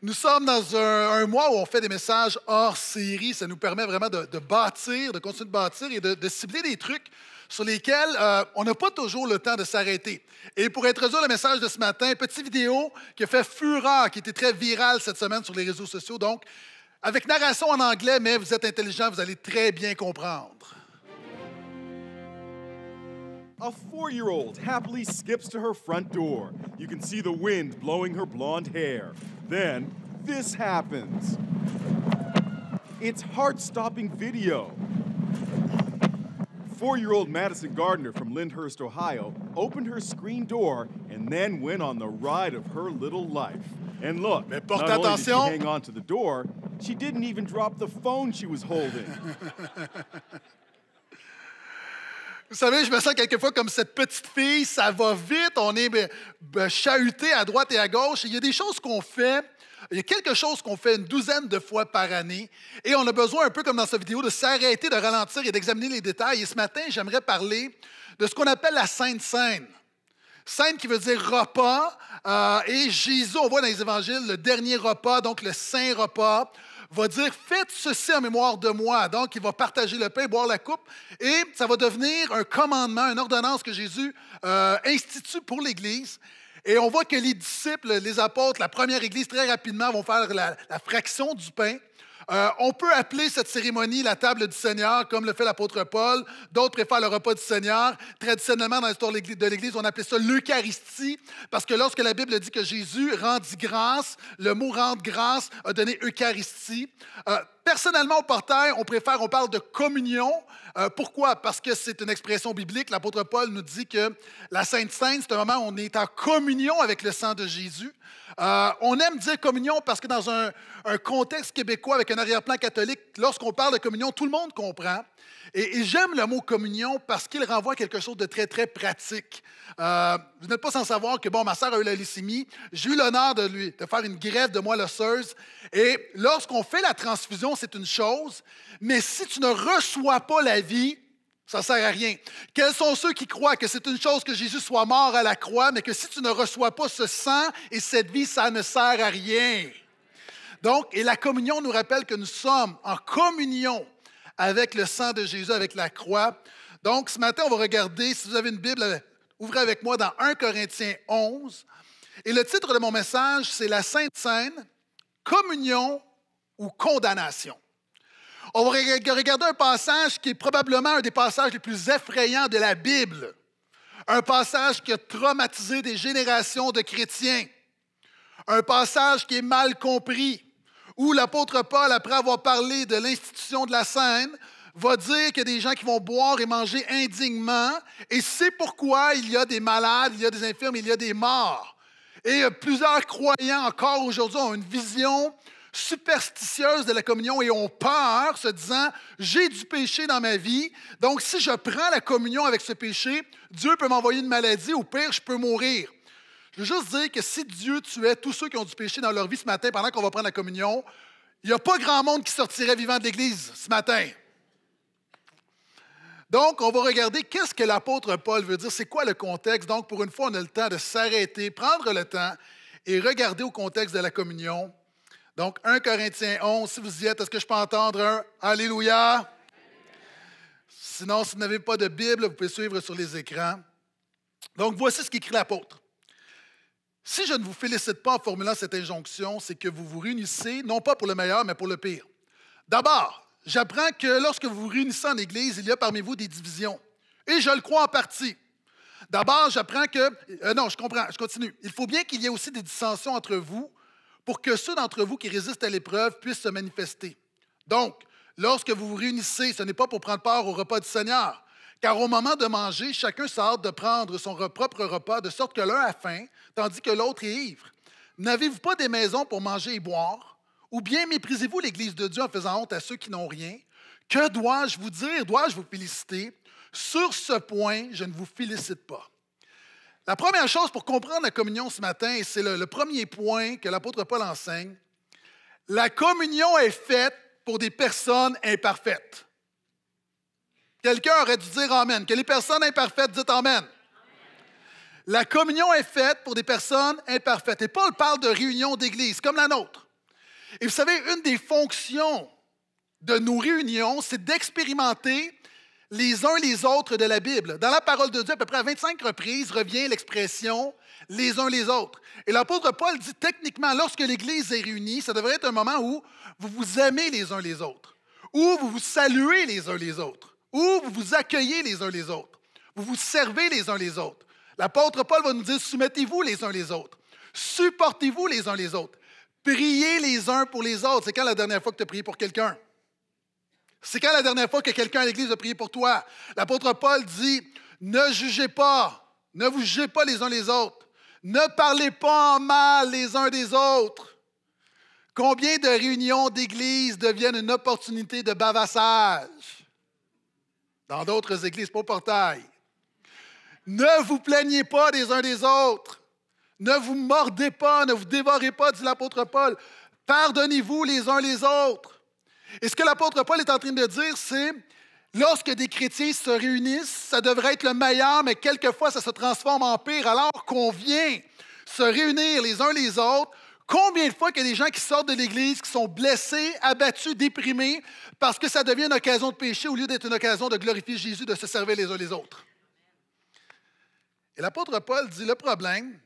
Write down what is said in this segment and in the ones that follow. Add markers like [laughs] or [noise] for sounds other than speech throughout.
Nous sommes dans un, mois où on fait des messages hors série. Ça nous permet vraiment de, bâtir, de continuer de bâtir et de, cibler des trucs sur lesquels euh, on n'a pas toujours le temps de s'arrêter. Et pour introduire le message de ce matin, petite vidéo qui a fait fureur, qui était très virale cette semaine sur les réseaux sociaux. Donc, avec narration en anglais, mais vous êtes intelligent, vous allez très bien comprendre. A four year old happily skips to her front door. You can see the wind blowing her blonde hair. Then, this happens. It's heart stopping video. Four year old Madison Gardner from Lyndhurst, Ohio, opened her screen door and then went on the ride of her little life. And look, not only did she hang on to the door, she didn't even drop the phone she was holding. [laughs] Vous savez, je me sens quelquefois comme cette petite fille, ça va vite, on est ben, ben, chahuté à droite et à gauche. il y a des choses qu'on fait, il y a quelque chose qu'on fait une douzaine de fois par année, et on a besoin, un peu comme dans cette vidéo, de s'arrêter, de ralentir et d'examiner les détails. Et ce matin, j'aimerais parler de ce qu'on appelle la Sainte Seine. Sainte qui veut dire repas, euh, et Jésus, on voit dans les évangiles le dernier repas, donc le Saint Repas va dire Faites ceci en mémoire de moi. Donc, il va partager le pain, boire la coupe, et ça va devenir un commandement, une ordonnance que Jésus euh, institue pour l'Église. Et on voit que les disciples, les apôtres, la première Église, très rapidement vont faire la fraction du pain. Euh, on peut appeler cette cérémonie la table du Seigneur, comme le fait l'apôtre Paul. D'autres préfèrent le repas du Seigneur. Traditionnellement, dans l'histoire de l'Église, on appelait ça l'Eucharistie, parce que lorsque la Bible dit que Jésus rendit grâce, le mot rendre grâce a donné Eucharistie. Euh, Personnellement, au portail, on préfère, on parle de communion. Euh, pourquoi? Parce que c'est une expression biblique. L'apôtre Paul nous dit que la Sainte Sainte, c'est un moment où on est en communion avec le sang de Jésus. Euh, on aime dire communion parce que dans un, un contexte québécois avec un arrière-plan catholique, lorsqu'on parle de communion, tout le monde comprend. Et, j'aime le mot communion parce qu'il renvoie à quelque chose de très, très pratique. Euh, vous n'êtes pas sans savoir que, bon, ma sœur a eu la leucémie. J'ai eu l'honneur de, lui, de faire une grève de moelle osseuse. Et lorsqu'on fait la transfusion, c'est une chose. Mais si tu ne reçois pas la vie, ça ne sert à rien. Quels sont ceux qui croient que c'est une chose que Jésus soit mort à la croix, mais que si tu ne reçois pas ce sang et cette vie, ça ne sert à rien? Donc, et la communion nous rappelle que nous sommes en communion avec le sang de Jésus, avec la croix. Donc, ce matin, on va regarder, si vous avez une Bible, ouvrez avec moi dans 1 Corinthiens 11. Et le titre de mon message, c'est La Sainte Seine, communion ou condamnation. On va regarder un passage qui est probablement un des passages les plus effrayants de la Bible. Un passage qui a traumatisé des générations de chrétiens. Un passage qui est mal compris où l'apôtre Paul, après avoir parlé de l'institution de la scène, va dire qu'il y a des gens qui vont boire et manger indignement, et c'est pourquoi il y a des malades, il y a des infirmes, il y a des morts. Et euh, plusieurs croyants encore aujourd'hui ont une vision superstitieuse de la communion et ont peur, se disant, j'ai du péché dans ma vie, donc si je prends la communion avec ce péché, Dieu peut m'envoyer une maladie, ou pire, je peux mourir. Je veux juste dire que si Dieu tuait tous ceux qui ont du péché dans leur vie ce matin pendant qu'on va prendre la communion, il n'y a pas grand monde qui sortirait vivant de l'Église ce matin. Donc, on va regarder qu'est-ce que l'apôtre Paul veut dire, c'est quoi le contexte. Donc, pour une fois, on a le temps de s'arrêter, prendre le temps et regarder au contexte de la communion. Donc, 1 Corinthiens 11, si vous y êtes, est-ce que je peux entendre un Alléluia? Sinon, si vous n'avez pas de Bible, vous pouvez suivre sur les écrans. Donc, voici ce qu'écrit l'apôtre. Si je ne vous félicite pas en formulant cette injonction, c'est que vous vous réunissez, non pas pour le meilleur, mais pour le pire. D'abord, j'apprends que lorsque vous vous réunissez en Église, il y a parmi vous des divisions. Et je le crois en partie. D'abord, j'apprends que... Euh, non, je comprends, je continue. Il faut bien qu'il y ait aussi des dissensions entre vous pour que ceux d'entre vous qui résistent à l'épreuve puissent se manifester. Donc, lorsque vous vous réunissez, ce n'est pas pour prendre part au repas du Seigneur, car au moment de manger, chacun s'arrête de prendre son propre repas, de sorte que l'un a faim, tandis que l'autre est ivre. N'avez-vous pas des maisons pour manger et boire? Ou bien méprisez-vous l'Église de Dieu en faisant honte à ceux qui n'ont rien? Que dois-je vous dire? Dois-je vous féliciter? Sur ce point, je ne vous félicite pas. La première chose pour comprendre la communion ce matin, et c'est le premier point que l'apôtre Paul enseigne, la communion est faite pour des personnes imparfaites. Quelqu'un aurait dû dire Amen. Que les personnes imparfaites disent Amen. La communion est faite pour des personnes imparfaites. Et Paul parle de réunion d'église, comme la nôtre. Et vous savez, une des fonctions de nos réunions, c'est d'expérimenter les uns les autres de la Bible. Dans la parole de Dieu, à peu près à 25 reprises revient l'expression les uns les autres. Et l'apôtre Paul dit techniquement, lorsque l'Église est réunie, ça devrait être un moment où vous vous aimez les uns les autres, où vous vous saluez les uns les autres où vous vous accueillez les uns les autres. Vous vous servez les uns les autres. L'apôtre Paul va nous dire, soumettez-vous les uns les autres. Supportez-vous les uns les autres. Priez les uns pour les autres. C'est quand la dernière fois que tu as prié pour quelqu'un? C'est quand la dernière fois que quelqu'un à l'Église a prié pour toi? L'apôtre Paul dit, ne jugez pas, ne vous jugez pas les uns les autres. Ne parlez pas en mal les uns des autres. Combien de réunions d'église deviennent une opportunité de bavassage? Dans d'autres églises, pas au portail. Ne vous plaignez pas des uns des autres. Ne vous mordez pas, ne vous dévorez pas, dit l'apôtre Paul. Pardonnez-vous les uns les autres. Et ce que l'apôtre Paul est en train de dire, c'est lorsque des chrétiens se réunissent, ça devrait être le meilleur, mais quelquefois ça se transforme en pire alors qu'on vient se réunir les uns les autres Combien de fois qu'il y a des gens qui sortent de l'Église, qui sont blessés, abattus, déprimés, parce que ça devient une occasion de péché au lieu d'être une occasion de glorifier Jésus, de se servir les uns les autres? Et l'apôtre Paul dit, le problème,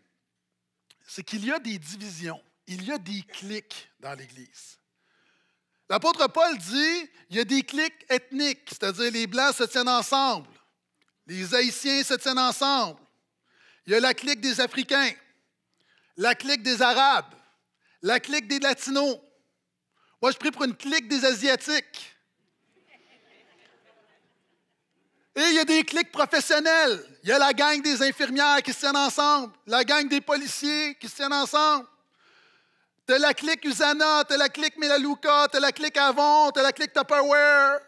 c'est qu'il y a des divisions, il y a des clics dans l'Église. L'apôtre Paul dit, il y a des clics ethniques, c'est-à-dire les Blancs se tiennent ensemble, les Haïtiens se tiennent ensemble, il y a la clique des Africains, la clique des Arabes, la clique des Latinos. Moi, je prie pour une clique des Asiatiques. Et il y a des cliques professionnelles. Il y a la gang des infirmières qui se tiennent ensemble, la gang des policiers qui se tiennent ensemble. T'as la clique Usana, t'as la clique Melaleuca, t'as la clique Avon, t'as la clique Tupperware.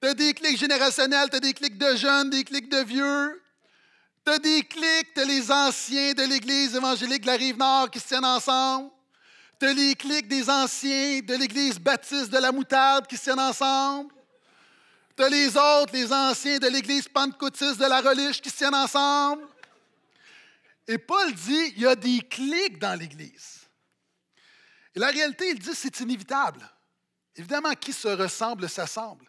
T'as des cliques générationnelles, t'as des cliques de jeunes, des cliques de vieux as des clics, as les anciens de l'Église évangélique de la Rive-Nord qui se tiennent ensemble. as les clics des anciens de l'Église baptiste de la Moutarde qui se tiennent ensemble. as les autres, les anciens de l'Église pentecôtiste de la Reliche qui se tiennent ensemble. Et Paul dit, il y a des clics dans l'Église. Et la réalité, il dit, c'est inévitable. Évidemment, qui se ressemble s'assemble.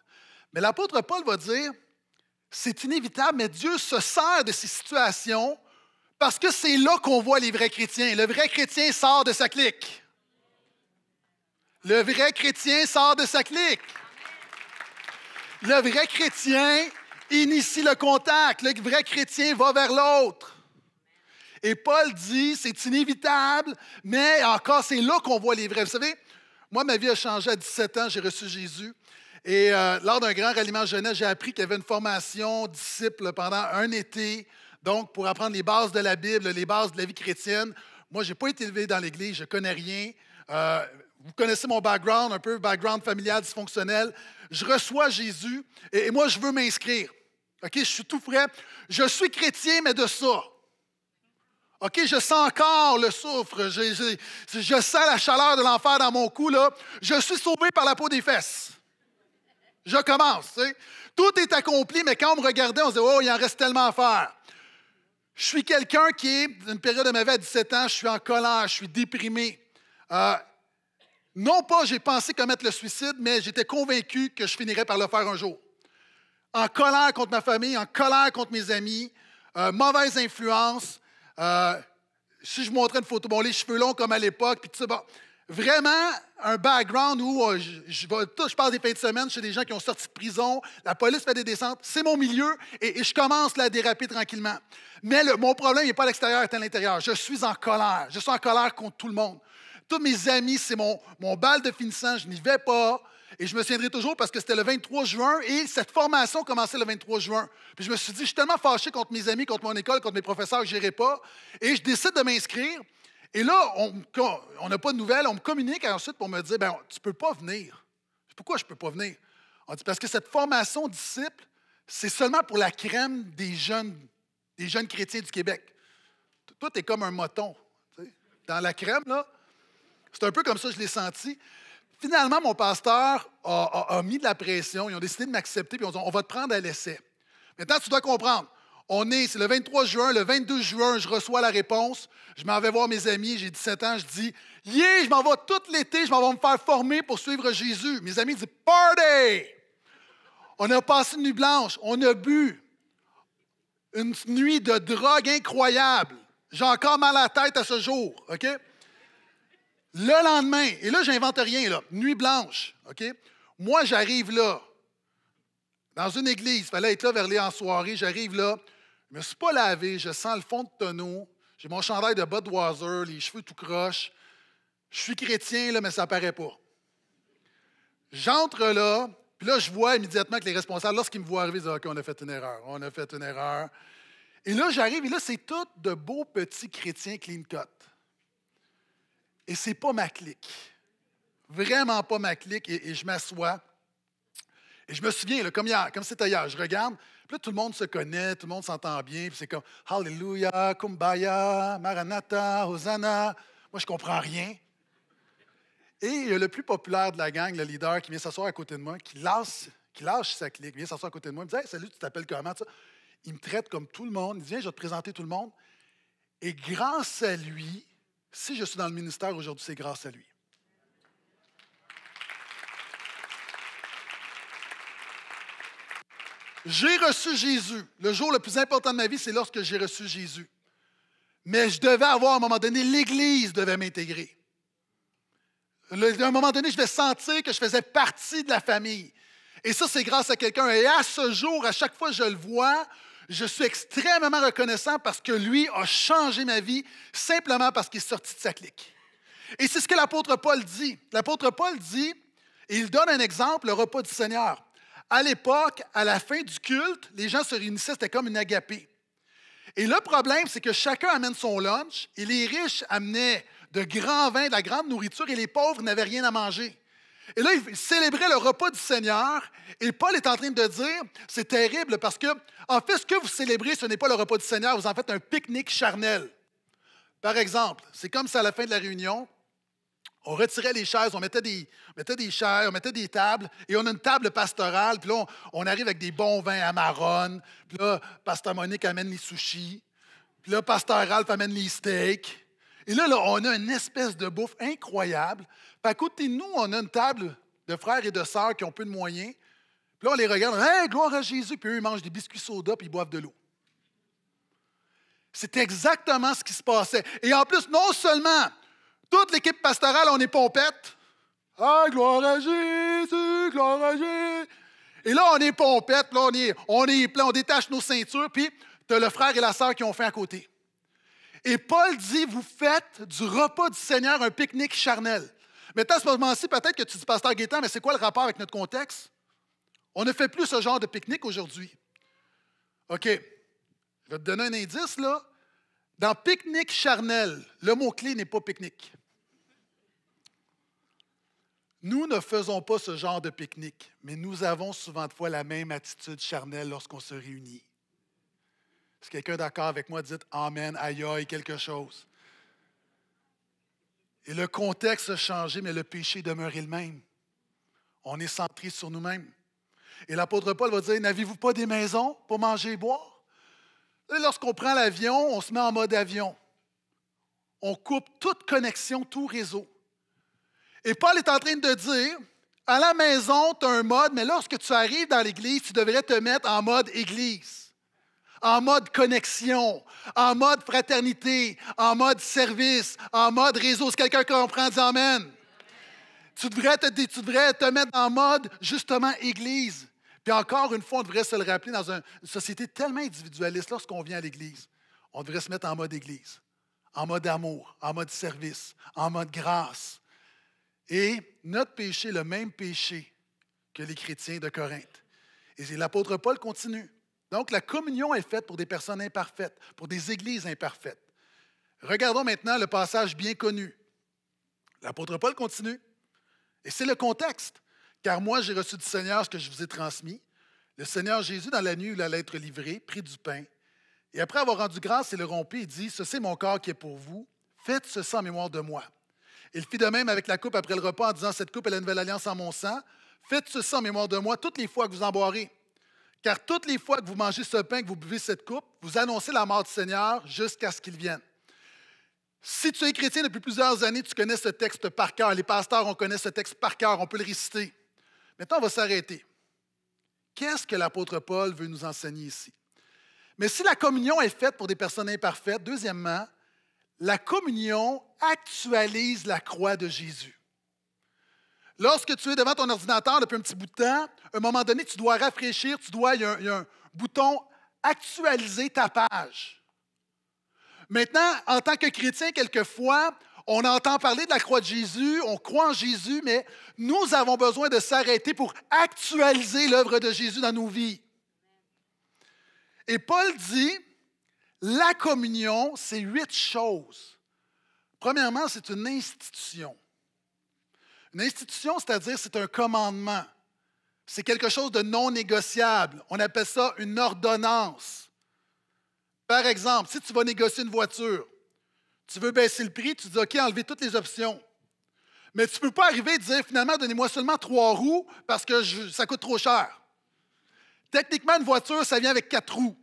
Mais l'apôtre Paul va dire, c'est inévitable, mais Dieu se sert de ces situations parce que c'est là qu'on voit les vrais chrétiens. Le vrai chrétien sort de sa clique. Le vrai chrétien sort de sa clique. Le vrai chrétien initie le contact. Le vrai chrétien va vers l'autre. Et Paul dit, c'est inévitable, mais encore, c'est là qu'on voit les vrais. Vous savez, moi, ma vie a changé à 17 ans, j'ai reçu Jésus. Et euh, lors d'un grand ralliement jeunesse, j'ai appris qu'il y avait une formation disciple pendant un été, donc pour apprendre les bases de la Bible, les bases de la vie chrétienne. Moi, je n'ai pas été élevé dans l'Église, je ne connais rien. Euh, vous connaissez mon background, un peu background familial dysfonctionnel. Je reçois Jésus et, moi, je veux m'inscrire. OK, je suis tout frais. Je suis chrétien, mais de ça. OK, je sens encore le souffre. Je, je sens la chaleur de l'enfer dans mon cou. Là. Je suis sauvé par la peau des fesses je commence. Tout est accompli, mais quand on me regardait, on se disait, oh, il en reste tellement à faire. Je suis quelqu'un qui est, une période de ma vie à 17 ans, je suis en colère, je suis déprimé. Euh, non pas j'ai pensé commettre le suicide, mais j'étais convaincu que je finirais par le faire un jour. En colère contre ma famille, en colère contre mes amis, euh, mauvaise influence. Euh, si je montrais une photo, bon, les cheveux longs comme à l'époque, puis tout ça, bon, vraiment un background où euh, je, je, parle des fins de semaine chez des gens qui ont sorti de prison, la police fait des descentes, c'est mon milieu et, je commence à déraper tranquillement. Mais mon problème n'est pas à l'extérieur, c'est à l'intérieur. Je suis en colère. Je suis en colère contre tout le monde. Tous mes amis, c'est mon, bal de finissant, je n'y vais pas. Et je me tiendrai toujours parce que c'était le 23 juin et cette formation commençait le 23 juin. Puis je me suis dit, je suis tellement fâché contre mes amis, contre mon école, contre mes professeurs que je n'irai pas. Et je décide de m'inscrire. Et là, on n'a pas de nouvelles, on me communique ensuite pour me dire ben, Tu ne peux pas venir. Pourquoi je ne peux pas venir On dit Parce que cette formation disciple, c'est seulement pour la crème des jeunes, des jeunes chrétiens du Québec. Toi, tu es comme un mouton Dans la crème, là, c'est un peu comme ça que je l'ai senti. Finalement, mon pasteur a, mis de la pression. Ils ont décidé de m'accepter puis ils ont dit On va te prendre à l'essai. Maintenant, tu dois comprendre on est, c'est le 23 juin, le 22 juin, je reçois la réponse. Je m'en vais voir mes amis, j'ai 17 ans, je dis, yeah, je m'en vais tout l'été, je m'en vais me faire former pour suivre Jésus. Mes amis disent, party! On a passé une nuit blanche, on a bu. Une nuit de drogue incroyable. J'ai encore mal à la tête à ce jour, OK? Le lendemain, et là, j'invente rien, là, nuit blanche, OK? Moi, j'arrive là, dans une église, il fallait être là vers les en soirée, j'arrive là, je ne me suis pas lavé, je sens le fond de tonneau, j'ai mon chandail de Budweiser, les cheveux tout croche. Je suis chrétien, là, mais ça paraît pas. J'entre là, puis là, je vois immédiatement que les responsables, lorsqu'ils me voient arriver, ils disent OK, on a fait une erreur, on a fait une erreur. Et là, j'arrive, et là, c'est tout de beaux petits chrétiens clean cut. Et c'est pas ma clique. Vraiment pas ma clique, et, je m'assois. Et je me souviens, comme, hier, comme c'était hier, je regarde, puis là, tout le monde se connaît, tout le monde s'entend bien, puis c'est comme Hallelujah, Kumbaya, Maranatha, Hosanna. Moi, je comprends rien. Et il euh, le plus populaire de la gang, le leader, qui vient s'asseoir à côté de moi, qui lâche, qui lâche sa clique, qui vient s'asseoir à côté de moi, il me dit Salut, tu t'appelles comment Il me traite comme tout le monde, il dit Viens, je vais te présenter tout le monde. Et grâce à lui, si je suis dans le ministère aujourd'hui, c'est grâce à lui. J'ai reçu Jésus. Le jour le plus important de ma vie, c'est lorsque j'ai reçu Jésus. Mais je devais avoir, à un moment donné, l'Église devait m'intégrer. À un moment donné, je vais sentir que je faisais partie de la famille. Et ça, c'est grâce à quelqu'un. Et à ce jour, à chaque fois que je le vois, je suis extrêmement reconnaissant parce que lui a changé ma vie simplement parce qu'il est sorti de sa clique. Et c'est ce que l'apôtre Paul dit. L'apôtre Paul dit, il donne un exemple, le repas du Seigneur. À l'époque, à la fin du culte, les gens se réunissaient, c'était comme une agapée. Et le problème, c'est que chacun amène son lunch et les riches amenaient de grands vins, de la grande nourriture et les pauvres n'avaient rien à manger. Et là, ils célébraient le repas du Seigneur et Paul est en train de dire, c'est terrible parce que, en fait, ce que vous célébrez, ce n'est pas le repas du Seigneur, vous en faites un pique-nique charnel. Par exemple, c'est comme ça à la fin de la réunion, on retirait les chaises, on mettait des, des chaises, on mettait des tables, et on a une table pastorale, puis là, on, arrive avec des bons vins à Maronne, puis là, pasteur Monique amène les sushis, puis là, pasteur Ralph amène les steaks. Et là, là, on a une espèce de bouffe incroyable. Puis à nous, on a une table de frères et de sœurs qui ont peu de moyens. Puis là, on les regarde, hey, gloire à Jésus, puis eux, ils mangent des biscuits soda, puis ils boivent de l'eau. C'est exactement ce qui se passait. Et en plus, non seulement toute l'équipe pastorale, on est pompette. Ah, gloire à Jésus, gloire à Jésus. Et là, on est pompette, là, on est, plein, on détache nos ceintures, puis tu as le frère et la sœur qui ont fait à côté. Et Paul dit, vous faites du repas du Seigneur un pique-nique charnel. Mais à ce moment-ci, peut-être que tu dis, pasteur Gaétan, mais c'est quoi le rapport avec notre contexte? On ne fait plus ce genre de pique-nique aujourd'hui. OK. Je vais te donner un indice, là. Dans pique-nique charnel, le mot-clé n'est pas pique-nique. Nous ne faisons pas ce genre de pique-nique, mais nous avons souvent de fois la même attitude charnelle lorsqu'on se réunit. Est-ce quelqu'un d'accord avec moi? Dites Amen, aïe aïe, quelque chose. Et le contexte a changé, mais le péché demeure le même. On est centré sur nous-mêmes. Et l'apôtre Paul va dire N'avez-vous pas des maisons pour manger et boire Lorsqu'on prend l'avion, on se met en mode avion. On coupe toute connexion, tout réseau. Et Paul est en train de dire, à la maison, tu as un mode, mais lorsque tu arrives dans l'Église, tu devrais te mettre en mode Église, en mode connexion, en mode fraternité, en mode service, en mode réseau. Si quelqu'un comprend, dis Amen. Tu devrais, te, tu te mettre en mode justement Église. Puis encore une fois, on devrait se le rappeler dans une société tellement individualiste lorsqu'on vient à l'Église. On devrait se mettre en mode Église, en mode amour, en mode service, en mode grâce, et notre péché, le même péché que les chrétiens de Corinthe. Et l'apôtre Paul continue. Donc la communion est faite pour des personnes imparfaites, pour des églises imparfaites. Regardons maintenant le passage bien connu. L'apôtre Paul continue. Et c'est le contexte. Car moi, j'ai reçu du Seigneur ce que je vous ai transmis. Le Seigneur Jésus, dans la nuit où il allait être livré, prit du pain. Et après avoir rendu grâce, il le rompit et dit, Ceci est mon corps qui est pour vous. Faites ceci en mémoire de moi. Il fit de même avec la coupe après le repas en disant Cette coupe est la nouvelle alliance en mon sang. Faites ceci en mémoire de moi toutes les fois que vous en boirez. Car toutes les fois que vous mangez ce pain, que vous buvez cette coupe, vous annoncez la mort du Seigneur jusqu'à ce qu'il vienne. Si tu es chrétien depuis plusieurs années, tu connais ce texte par cœur. Les pasteurs, on connaît ce texte par cœur, on peut le réciter. Maintenant, on va s'arrêter. Qu'est-ce que l'apôtre Paul veut nous enseigner ici? Mais si la communion est faite pour des personnes imparfaites, deuxièmement, la communion actualise la croix de Jésus. Lorsque tu es devant ton ordinateur depuis un petit bout de temps, à un moment donné, tu dois rafraîchir, tu dois, il y a un, y a un bouton actualiser ta page. Maintenant, en tant que chrétien, quelquefois, on entend parler de la croix de Jésus, on croit en Jésus, mais nous avons besoin de s'arrêter pour actualiser l'œuvre de Jésus dans nos vies. Et Paul dit, la communion, c'est huit choses. Premièrement, c'est une institution. Une institution, c'est-à-dire c'est un commandement. C'est quelque chose de non négociable. On appelle ça une ordonnance. Par exemple, si tu vas négocier une voiture, tu veux baisser le prix, tu dis OK, enlever toutes les options. Mais tu ne peux pas arriver et dire finalement, donnez-moi seulement trois roues parce que ça coûte trop cher. Techniquement, une voiture, ça vient avec quatre roues.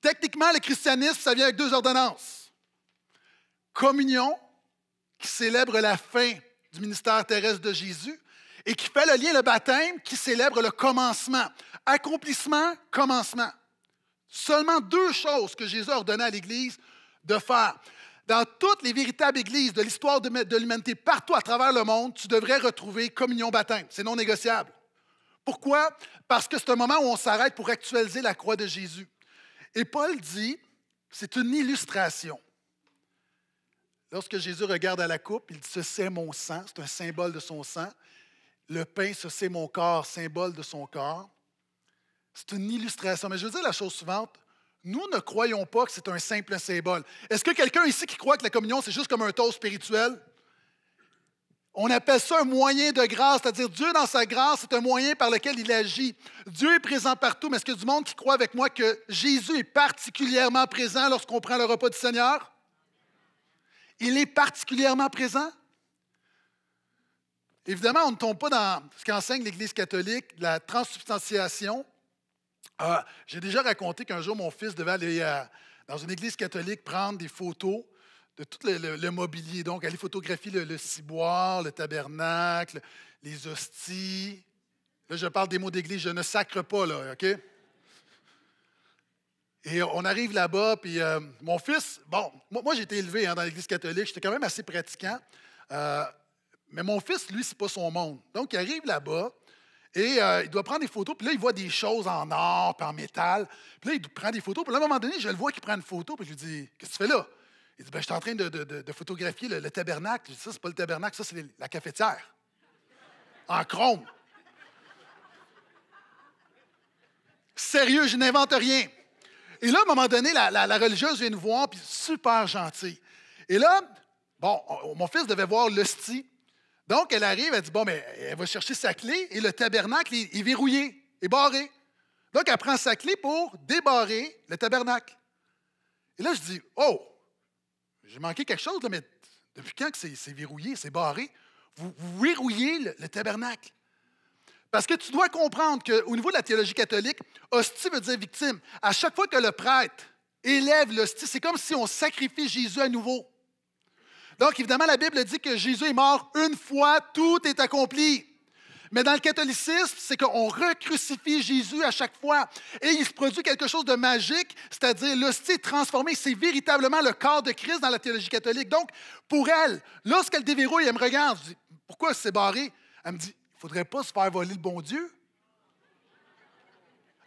Techniquement, le christianisme, ça vient avec deux ordonnances. Communion, qui célèbre la fin du ministère terrestre de Jésus, et qui fait le lien le baptême, qui célèbre le commencement. Accomplissement, commencement. Seulement deux choses que Jésus ordonna à l'Église de faire. Dans toutes les véritables églises de l'histoire de l'humanité, partout à travers le monde, tu devrais retrouver communion baptême. C'est non négociable. Pourquoi? Parce que c'est un moment où on s'arrête pour actualiser la croix de Jésus. Et Paul dit, c'est une illustration. Lorsque Jésus regarde à la coupe, il dit, ce c'est mon sang, c'est un symbole de son sang. Le pain, ce c'est mon corps, symbole de son corps. C'est une illustration. Mais je veux dire la chose suivante, nous ne croyons pas que c'est un simple symbole. Est-ce que quelqu'un ici qui croit que la communion, c'est juste comme un taux spirituel? On appelle ça un moyen de grâce, c'est-à-dire Dieu dans sa grâce, c'est un moyen par lequel il agit. Dieu est présent partout, mais est-ce qu'il y a du monde qui croit avec moi que Jésus est particulièrement présent lorsqu'on prend le repas du Seigneur? Il est particulièrement présent? Évidemment, on ne tombe pas dans ce qu'enseigne l'Église catholique, la transsubstantiation. Euh, j'ai déjà raconté qu'un jour, mon fils devait aller euh, dans une église catholique prendre des photos de tout le, mobilier. Donc, aller photographier le, le, ciboire, le tabernacle, les hosties. Là, je parle des mots d'église, je ne sacre pas, là, OK? Et on arrive là-bas, puis euh, mon fils, bon, moi, j'ai été élevé hein, dans l'Église catholique, j'étais quand même assez pratiquant. Euh, mais mon fils, lui, c'est pas son monde. Donc, il arrive là-bas et euh, il doit prendre des photos. Puis là, il voit des choses en or, puis en métal. Puis là, il prend des photos. Puis à un moment donné, je le vois qu'il prend une photo. Puis je lui dis Qu'est-ce que tu fais là il dit, ben, je suis en train de, photographier le, tabernacle. Je dis, ça, c'est pas le tabernacle, ça, c'est la cafetière. En chrome. Sérieux, je n'invente rien. Et là, à un moment donné, la, religieuse vient nous voir, puis super gentille. Et là, bon, mon fils devait voir l'hostie. Donc, elle arrive, elle dit, bon, mais ben, elle va chercher sa clé, et le tabernacle est verrouillé, est barré. Donc, elle prend sa clé pour débarrer le tabernacle. Et là, je dis, oh, j'ai manqué quelque chose, mais depuis quand que c'est verrouillé, c'est barré? Vous, verrouillez le, le, tabernacle. Parce que tu dois comprendre qu'au niveau de la théologie catholique, hostie veut dire victime. À chaque fois que le prêtre élève l'hostie, c'est comme si on sacrifie Jésus à nouveau. Donc, évidemment, la Bible dit que Jésus est mort une fois, tout est accompli. Mais dans le catholicisme, c'est qu'on recrucifie Jésus à chaque fois. Et il se produit quelque chose de magique, c'est-à-dire l'hostie est transformée. C'est véritablement le corps de Christ dans la théologie catholique. Donc, pour elle, lorsqu'elle déverrouille, elle me regarde. Je dis Pourquoi c'est barré Elle me dit Il faudrait pas se faire voler le bon Dieu.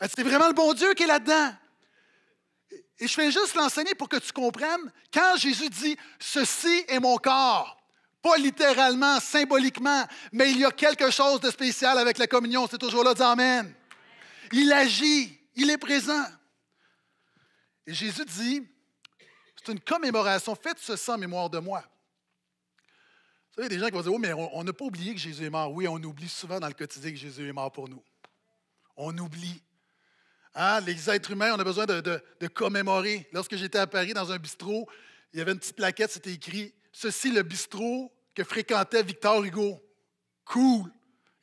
C'est vraiment le bon Dieu qui est là-dedans. Et je fais juste l'enseigner pour que tu comprennes. Quand Jésus dit Ceci est mon corps, pas littéralement, symboliquement, mais il y a quelque chose de spécial avec la communion. C'est toujours là, dis Amen. Il agit, il est présent. Et Jésus dit, c'est une commémoration, faites ce en mémoire de moi. Vous savez, il y a des gens qui vont dire, oh, mais on n'a pas oublié que Jésus est mort. Oui, on oublie souvent dans le quotidien que Jésus est mort pour nous. On oublie. Hein, les êtres humains, on a besoin de, de commémorer. Lorsque j'étais à Paris dans un bistrot, il y avait une petite plaquette, c'était écrit Ceci le bistrot que fréquentait Victor Hugo. Cool.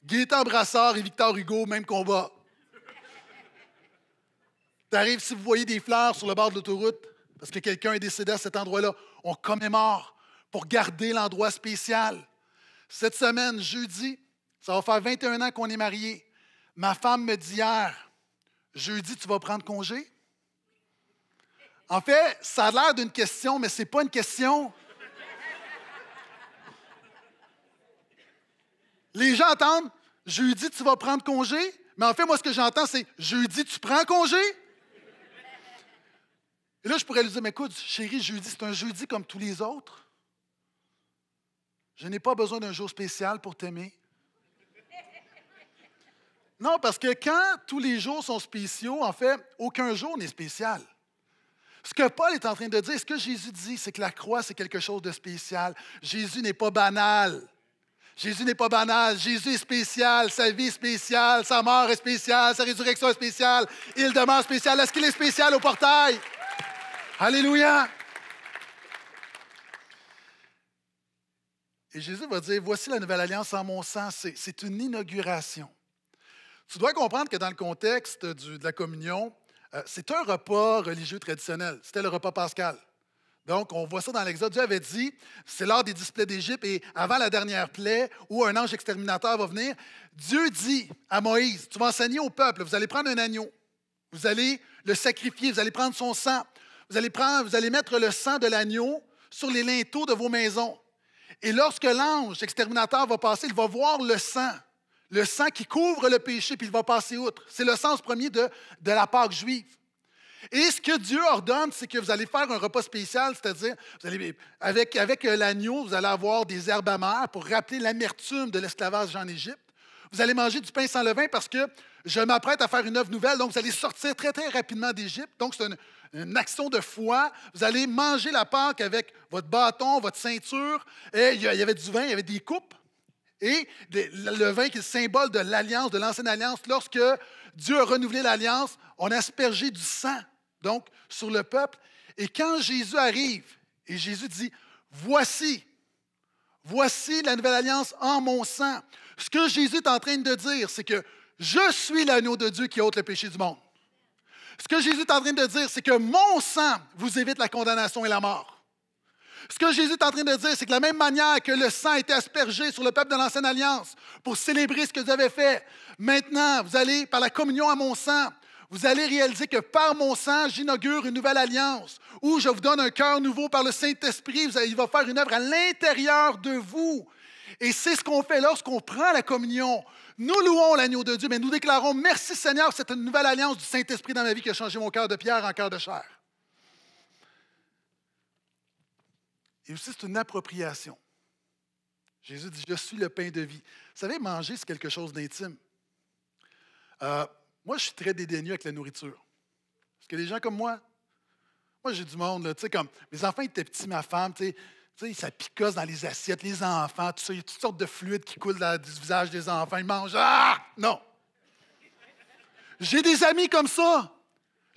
Gaétan Brassard et Victor Hugo, même combat. T'arrives si vous voyez des fleurs sur le bord de l'autoroute, parce que quelqu'un est décédé à cet endroit-là, on commémore pour garder l'endroit spécial. Cette semaine, jeudi, ça va faire 21 ans qu'on est mariés. Ma femme me dit hier, jeudi, tu vas prendre congé? En fait, ça a l'air d'une question, mais ce n'est pas une question. Les gens entendent jeudi, tu vas prendre congé. Mais en fait, moi, ce que j'entends, c'est jeudi, tu prends congé. Et là, je pourrais lui dire, mais écoute, chérie, jeudi, c'est un jeudi comme tous les autres. Je n'ai pas besoin d'un jour spécial pour t'aimer. Non, parce que quand tous les jours sont spéciaux, en fait, aucun jour n'est spécial. Ce que Paul est en train de dire, ce que Jésus dit, c'est que la croix, c'est quelque chose de spécial. Jésus n'est pas banal. Jésus n'est pas banal, Jésus est spécial, sa vie est spéciale, sa mort est spéciale, sa résurrection est spéciale, il demeure spécial. Est-ce qu'il est spécial au portail? Alléluia! Et Jésus va dire, voici la nouvelle alliance en mon sens, c'est une inauguration. Tu dois comprendre que dans le contexte de la communion, euh, c'est un repas religieux traditionnel. C'était le repas pascal. Donc, on voit ça dans l'Exode. Dieu avait dit, c'est lors des plaies d'Égypte et avant la dernière plaie où un ange exterminateur va venir, Dieu dit à Moïse, tu vas enseigner au peuple, vous allez prendre un agneau, vous allez le sacrifier, vous allez prendre son sang, vous allez, prendre, vous allez mettre le sang de l'agneau sur les linteaux de vos maisons. Et lorsque l'ange exterminateur va passer, il va voir le sang, le sang qui couvre le péché, puis il va passer outre. C'est le sens premier de, de la Pâque juive. Et ce que Dieu ordonne, c'est que vous allez faire un repas spécial, c'est-à-dire, avec, avec euh, l'agneau, vous allez avoir des herbes amères pour rappeler l'amertume de l'esclavage en Égypte. Vous allez manger du pain sans levain parce que je m'apprête à faire une œuvre nouvelle, donc vous allez sortir très, très rapidement d'Égypte. Donc, c'est une, action de foi. Vous allez manger la Pâque avec votre bâton, votre ceinture. Et il y avait du vin, il y avait des coupes. Et le vin qui est le symbole de l'alliance, de l'ancienne alliance, lorsque Dieu a renouvelé l'alliance, on a aspergé du sang, donc, sur le peuple. Et quand Jésus arrive, et Jésus dit, voici, voici la nouvelle alliance en mon sang. Ce que Jésus est en train de dire, c'est que je suis l'agneau de Dieu qui ôte le péché du monde. Ce que Jésus est en train de dire, c'est que mon sang vous évite la condamnation et la mort. Ce que Jésus est en train de dire, c'est que de la même manière que le sang était aspergé sur le peuple de l'Ancienne Alliance pour célébrer ce que vous avez fait, maintenant, vous allez, par la communion à mon sang, vous allez réaliser que par mon sang, j'inaugure une nouvelle alliance où je vous donne un cœur nouveau par le Saint-Esprit. Il va faire une œuvre à l'intérieur de vous. Et c'est ce qu'on fait lorsqu'on prend la communion. Nous louons l'agneau de Dieu, mais nous déclarons merci Seigneur, c'est une nouvelle alliance du Saint-Esprit dans ma vie qui a changé mon cœur de pierre en cœur de chair. Et aussi, c'est une appropriation. Jésus dit, je suis le pain de vie. Vous savez, manger, c'est quelque chose d'intime. Euh, moi, je suis très dédaigneux avec la nourriture. Parce que les gens comme moi, moi, j'ai du monde, tu sais, comme mes enfants étaient petits, ma femme, tu sais, ça picasse dans les assiettes, les enfants, tout ça, il y a toutes sortes de fluides qui coulent dans le visage des enfants, ils mangent. Ah! Non! J'ai des amis comme ça.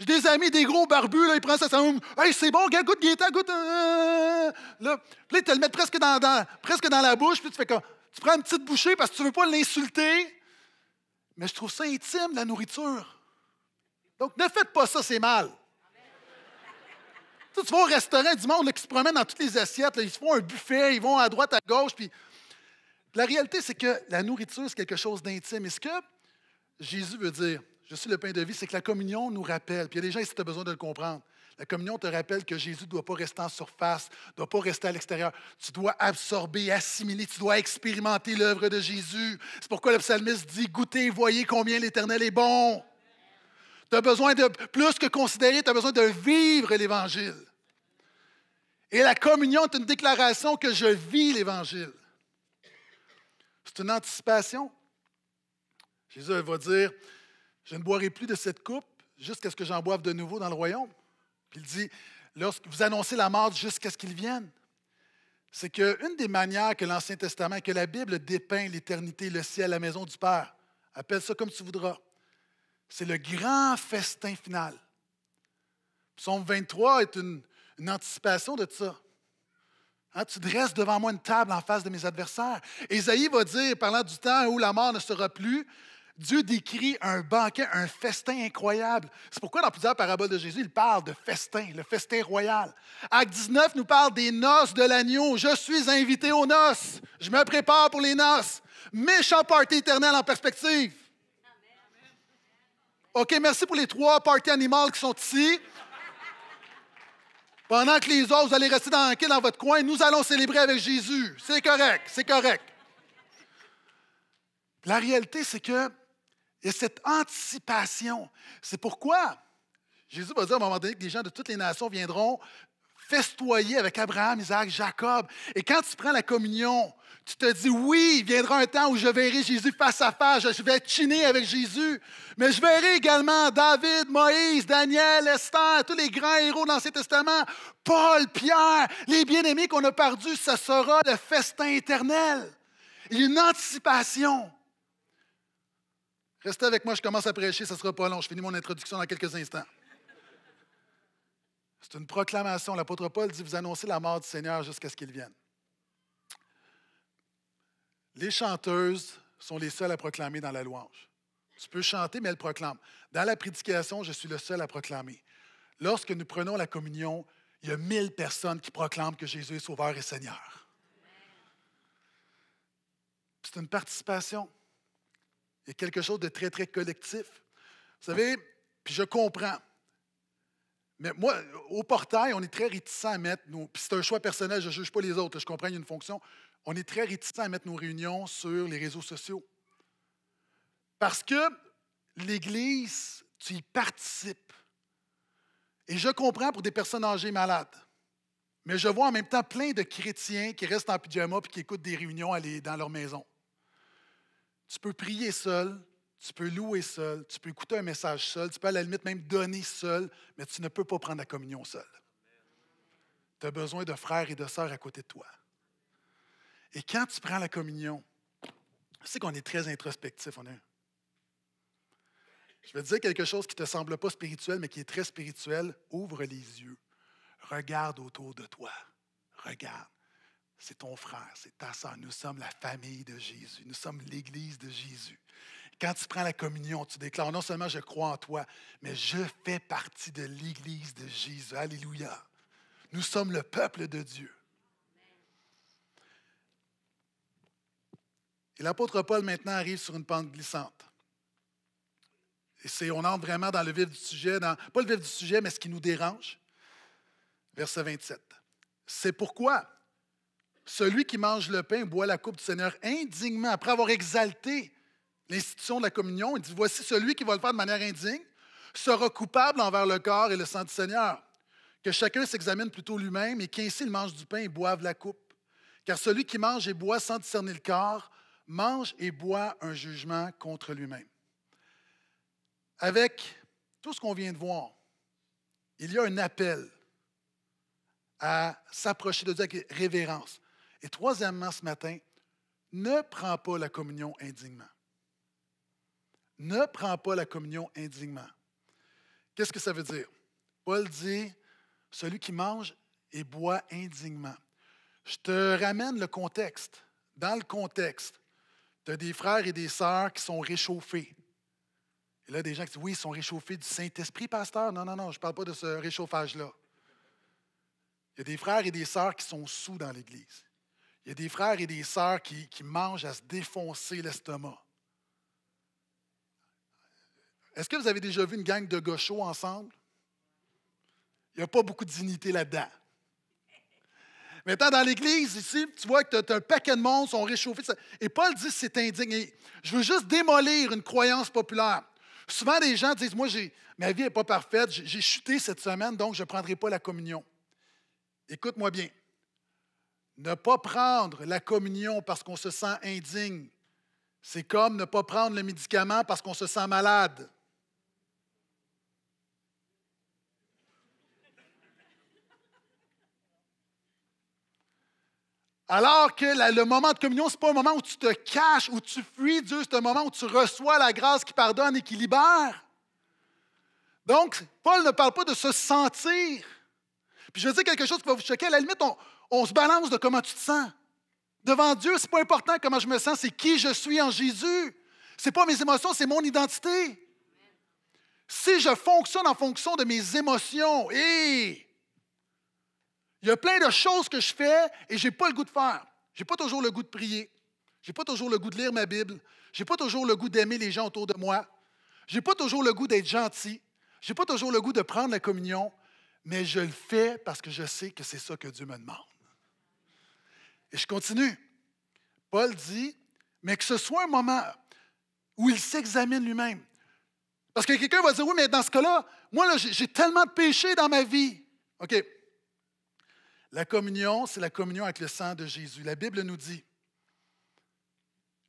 J'ai des amis, des gros barbus, là, ils prennent ça, ça Hey, c'est bon, gars, goûte, goûte. Euh, là, puis là, ils te le mettent presque dans, presque dans la bouche, puis tu fais comme. Tu prends une petite bouchée parce que tu ne veux pas l'insulter. Mais je trouve ça intime, la nourriture. Donc, ne faites pas ça, c'est mal. Tu, vois tu, vas au restaurant, du monde qui se promène dans toutes les assiettes, ils se font un buffet, ils vont à droite, à gauche. Puis... La réalité, c'est que la nourriture, c'est quelque chose d'intime. Et ce que Jésus veut dire, je suis le pain de vie, c'est que la communion nous rappelle. Puis il y a des gens ici, tu as besoin de le comprendre. La communion te rappelle que Jésus ne doit pas rester en surface, ne doit pas rester à l'extérieur. Tu dois absorber, assimiler, tu dois expérimenter l'œuvre de Jésus. C'est pourquoi le psalmiste dit Goûtez, voyez combien l'Éternel est bon. Tu as besoin de plus que considérer, tu as besoin de vivre l'Évangile. Et la communion est une déclaration que je vis l'Évangile. C'est une anticipation. Jésus va dire je ne boirai plus de cette coupe jusqu'à ce que j'en boive de nouveau dans le royaume. Puis il dit, lorsque vous annoncez la mort jusqu'à ce qu'il vienne, c'est qu'une des manières que l'Ancien Testament, que la Bible dépeint l'éternité, le ciel, la maison du Père, appelle ça comme tu voudras, c'est le grand festin final. Psaume 23 est une, anticipation de ça. Hein, tu dresses devant moi une table en face de mes adversaires. Isaïe va dire, parlant du temps où la mort ne sera plus, Dieu décrit un banquet, un festin incroyable. C'est pourquoi dans plusieurs paraboles de Jésus, il parle de festin, le festin royal. Acte 19 nous parle des noces de l'agneau. Je suis invité aux noces. Je me prépare pour les noces. Méchant party éternel en perspective. OK, merci pour les trois parties animales qui sont ici. Pendant que les autres, vous allez rester dans, dans votre coin, nous allons célébrer avec Jésus. C'est correct, c'est correct. La réalité, c'est que il y a cette anticipation. C'est pourquoi Jésus va dire à un moment donné que les gens de toutes les nations viendront festoyer avec Abraham, Isaac, Jacob. Et quand tu prends la communion, tu te dis, oui, il viendra un temps où je verrai Jésus face à face, je vais chiner avec Jésus, mais je verrai également David, Moïse, Daniel, Esther, tous les grands héros de l'Ancien Testament, Paul, Pierre, les bien-aimés qu'on a perdus, ce sera le festin éternel. Il y a une anticipation. Restez avec moi, je commence à prêcher, ça ne sera pas long. Je finis mon introduction dans quelques instants. C'est une proclamation. L'apôtre Paul dit Vous annoncez la mort du Seigneur jusqu'à ce qu'il vienne. Les chanteuses sont les seules à proclamer dans la louange. Tu peux chanter, mais elles proclament. Dans la prédication, je suis le seul à proclamer. Lorsque nous prenons la communion, il y a mille personnes qui proclament que Jésus est Sauveur et Seigneur. C'est une participation. Il y a quelque chose de très, très collectif. Vous savez, puis je comprends. Mais moi, au portail, on est très réticent à mettre nos. Puis c'est un choix personnel, je ne juge pas les autres, je comprends, une fonction. On est très réticent à mettre nos réunions sur les réseaux sociaux. Parce que l'Église, tu y participes. Et je comprends pour des personnes âgées malades. Mais je vois en même temps plein de chrétiens qui restent en pyjama puis qui écoutent des réunions dans leur maison. Tu peux prier seul, tu peux louer seul, tu peux écouter un message seul, tu peux à la limite même donner seul, mais tu ne peux pas prendre la communion seul. Tu as besoin de frères et de sœurs à côté de toi. Et quand tu prends la communion, c'est qu'on est très introspectif. On est... Je vais te dire quelque chose qui ne te semble pas spirituel, mais qui est très spirituel. Ouvre les yeux. Regarde autour de toi. Regarde c'est ton frère, c'est ta soeur. Nous sommes la famille de Jésus. Nous sommes l'Église de Jésus. Quand tu prends la communion, tu déclares non seulement je crois en toi, mais je fais partie de l'Église de Jésus. Alléluia. Nous sommes le peuple de Dieu. Et l'apôtre Paul maintenant arrive sur une pente glissante. Et on entre vraiment dans le vif du sujet, dans, pas le vif du sujet, mais ce qui nous dérange. Verset 27. C'est pourquoi, celui qui mange le pain boit la coupe du Seigneur indignement, après avoir exalté l'institution de la communion, il dit, voici celui qui va le faire de manière indigne, sera coupable envers le corps et le sang du Seigneur. Que chacun s'examine plutôt lui-même et qu'ainsi il mange du pain et boive la coupe. Car celui qui mange et boit sans discerner le corps, mange et boit un jugement contre lui-même. Avec tout ce qu'on vient de voir, il y a un appel à s'approcher de Dieu avec révérence. Et troisièmement, ce matin, ne prends pas la communion indignement. Ne prends pas la communion indignement. Qu'est-ce que ça veut dire? Paul dit, celui qui mange et boit indignement. Je te ramène le contexte. Dans le contexte, tu as des frères et des sœurs qui sont réchauffés. Et a des gens qui disent, oui, ils sont réchauffés du Saint-Esprit, pasteur. Non, non, non, je ne parle pas de ce réchauffage-là. Il y a des frères et des sœurs qui sont sous dans l'Église. Il y a des frères et des sœurs qui, mangent à se défoncer l'estomac. Est-ce que vous avez déjà vu une gang de gauchos ensemble? Il n'y a pas beaucoup de dignité là-dedans. Maintenant, dans l'Église, ici, tu vois que tu as, un paquet de monde, sont réchauffés. Et Paul dit c'est indigne. je veux juste démolir une croyance populaire. Souvent, des gens disent Moi, ma vie n'est pas parfaite, j'ai chuté cette semaine, donc je ne prendrai pas la communion. Écoute-moi bien. Ne pas prendre la communion parce qu'on se sent indigne, c'est comme ne pas prendre le médicament parce qu'on se sent malade. Alors que le moment de communion, ce n'est pas un moment où tu te caches, où tu fuis Dieu, c'est un moment où tu reçois la grâce qui pardonne et qui libère. Donc, Paul ne parle pas de se sentir, puis je vais dire quelque chose qui va vous choquer. À la limite, on, se balance de comment tu te sens. Devant Dieu, ce n'est pas important comment je me sens, c'est qui je suis en Jésus. Ce C'est pas mes émotions, c'est mon identité. Si je fonctionne en fonction de mes émotions, et il y a plein de choses que je fais et je n'ai pas le goût de faire. Je n'ai pas toujours le goût de prier. Je n'ai pas toujours le goût de lire ma Bible. Je n'ai pas toujours le goût d'aimer les gens autour de moi. Je n'ai pas toujours le goût d'être gentil. Je n'ai pas toujours le goût de prendre la communion mais je le fais parce que je sais que c'est ça que Dieu me demande. Et je continue. Paul dit, mais que ce soit un moment où il s'examine lui-même. Parce que quelqu'un va dire, oui, mais dans ce cas-là, moi, j'ai tellement de péchés dans ma vie. OK. La communion, c'est la communion avec le sang de Jésus. La Bible nous dit,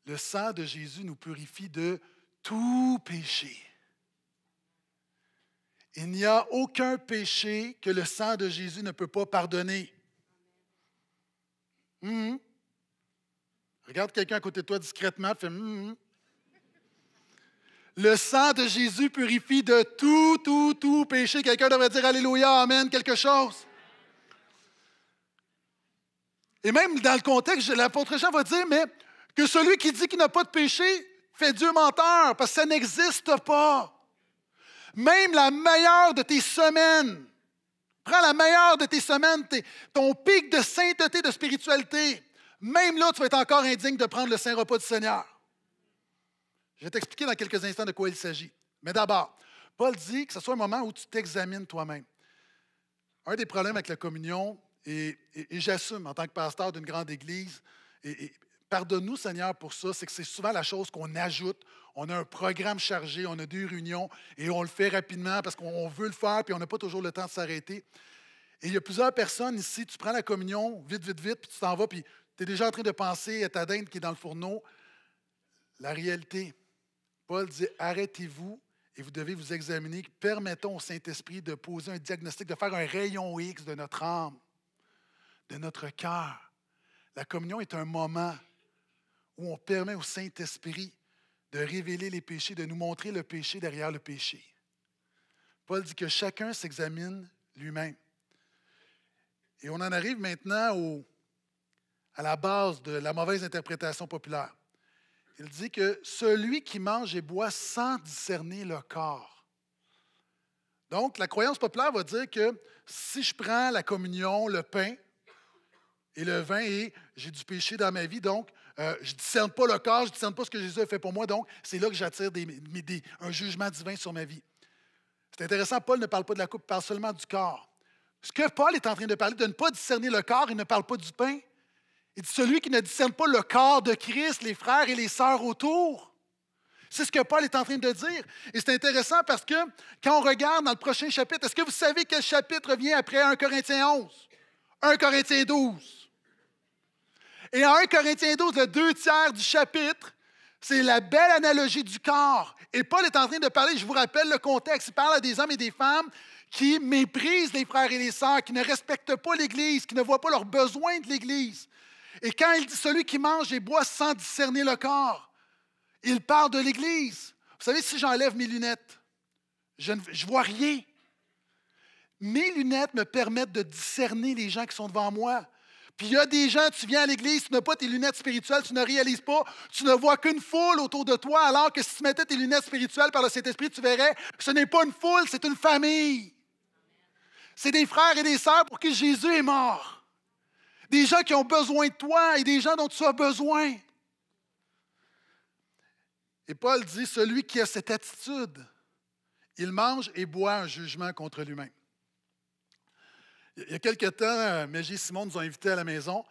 le sang de Jésus nous purifie de tout péché. Il n'y a aucun péché que le sang de Jésus ne peut pas pardonner. Mm-hmm. Regarde quelqu'un à côté de toi discrètement, fais mm-hmm. Le sang de Jésus purifie de tout, tout, tout péché. Quelqu'un devrait dire Alléluia, Amen, quelque chose. Et même dans le contexte, l'apôtre Jean va dire, mais que celui qui dit qu'il n'a pas de péché fait Dieu menteur, parce que ça n'existe pas. Même la meilleure de tes semaines. Prends la meilleure de tes semaines, ton pic de sainteté, de spiritualité. Même là, tu vas être encore indigne de prendre le saint repas du Seigneur. Je vais t'expliquer dans quelques instants de quoi il s'agit. Mais d'abord, Paul dit que ce soit un moment où tu t'examines toi-même. Un des problèmes avec la communion, et, j'assume en tant que pasteur d'une grande église, et Pardonne-nous, Seigneur, pour ça. C'est que c'est souvent la chose qu'on ajoute. On a un programme chargé, on a des réunions et on le fait rapidement parce qu'on veut le faire puis on n'a pas toujours le temps de s'arrêter. Et il y a plusieurs personnes ici, tu prends la communion vite, vite, vite, puis tu t'en vas, puis tu es déjà en train de penser à ta dinde qui est dans le fourneau. La réalité, Paul dit arrêtez-vous et vous devez vous examiner. Permettons au Saint-Esprit de poser un diagnostic, de faire un rayon X de notre âme, de notre cœur. La communion est un moment où on permet au Saint-Esprit de révéler les péchés, de nous montrer le péché derrière le péché. Paul dit que chacun s'examine lui-même. Et on en arrive maintenant au, à la base de la mauvaise interprétation populaire. Il dit que celui qui mange et boit sans discerner le corps. Donc, la croyance populaire va dire que si je prends la communion, le pain et le vin, et j'ai du péché dans ma vie, donc euh, je ne discerne pas le corps, je ne discerne pas ce que Jésus a fait pour moi, donc c'est là que j'attire des, un jugement divin sur ma vie. C'est intéressant, Paul ne parle pas de la coupe, il parle seulement du corps. Ce que Paul est en train de parler, de ne pas discerner le corps, il ne parle pas du pain. Il dit celui qui ne discerne pas le corps de Christ, les frères et les sœurs autour. C'est ce que Paul est en train de dire. Et c'est intéressant parce que quand on regarde dans le prochain chapitre, est-ce que vous savez quel chapitre vient après 1 Corinthiens 11? 1 Corinthiens 12. Et en 1 Corinthiens 12, le deux tiers du chapitre, c'est la belle analogie du corps. Et Paul est en train de parler, je vous rappelle le contexte, il parle à des hommes et des femmes qui méprisent les frères et les sœurs, qui ne respectent pas l'Église, qui ne voient pas leurs besoins de l'Église. Et quand il dit celui qui mange et boit sans discerner le corps, il parle de l'Église. Vous savez, si j'enlève mes lunettes, je ne vois rien. Mes lunettes me permettent de discerner les gens qui sont devant moi. Puis il y a des gens, tu viens à l'église, tu n'as pas tes lunettes spirituelles, tu ne réalises pas, tu ne vois qu'une foule autour de toi, alors que si tu mettais tes lunettes spirituelles par le Saint-Esprit, tu verrais, que ce n'est pas une foule, c'est une famille. C'est des frères et des sœurs pour qui Jésus est mort. Des gens qui ont besoin de toi et des gens dont tu as besoin. Et Paul dit, celui qui a cette attitude, il mange et boit un jugement contre lui-même. Il y a quelques temps, euh, Mégis et Simon nous ont invités à la maison.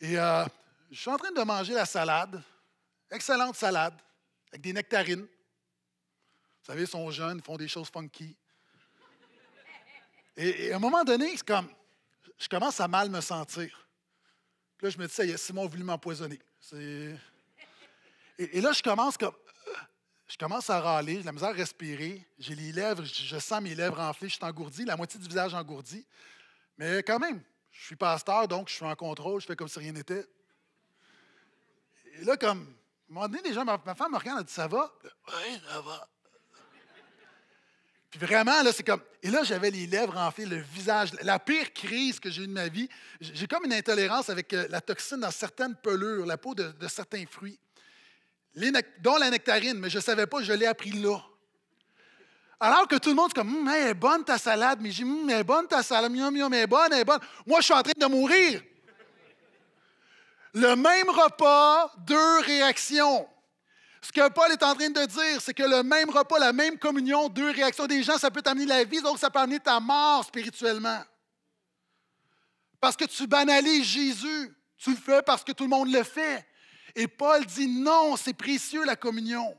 Et euh, je suis en train de manger la salade. Excellente salade, avec des nectarines. Vous savez, ils sont jeunes, ils font des choses funky. Et, à un moment donné, c'est comme, je commence à mal me sentir. Puis là, je me dis, ça y est, Simon a voulu m'empoisonner. et là, je commence comme, je commence à râler, j'ai la misère à respirer, j'ai les lèvres, je sens mes lèvres enflées, je suis engourdi, la moitié du visage engourdi. Mais quand même, je suis pasteur, donc je suis en contrôle, je fais comme si rien n'était. Et là, comme, à un moment donné, déjà, ma, femme me regarde, elle dit Ça va Oui, ça va. Puis vraiment, là, c'est comme. Et là, j'avais les lèvres enflées, le visage, la pire crise que j'ai eue de ma vie. J'ai comme une intolérance avec euh, la toxine dans certaines pelures, la peau de certains fruits dont la nectarine, mais je ne savais pas, je l'ai appris là. Alors que tout le monde est comme, mais hum, elle est bonne ta salade, mais j'ai, mais hum, elle est bonne ta salade, miam, miam, elle est bonne, elle est bonne. Moi, je suis en train de mourir. Le même repas, deux réactions. Ce que Paul est en train de dire, c'est que le même repas, la même communion, deux réactions des gens, ça peut t'amener la vie, donc ça peut amener ta mort spirituellement. Parce que tu banalises Jésus. Tu le fais parce que tout le monde le fait. Et Paul dit non, c'est précieux la communion.